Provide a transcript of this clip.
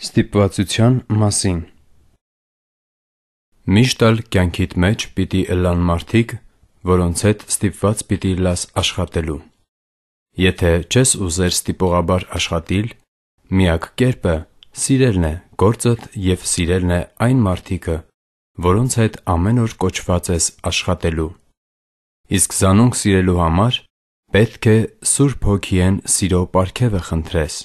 Ստիպվածության մասին Միշտ ալ կյանքիդ մեջ պիտի ըլլան մարդիկ, որոնց հետ ստիպված պիտի լաս աշխատելու։ Եթե չես ուզեր ստիպողաբար աշխատիլ, միակ կերպը սիրելն է գործդ և սիրելն է այն մարդիկը, որոնց հետ ամեն օր կոչված ես աշխատելու։ Իսկ զանոնք սիրելու համար պետք է Սուրբ Հոգիեն սիրո պարգևը խնդրես։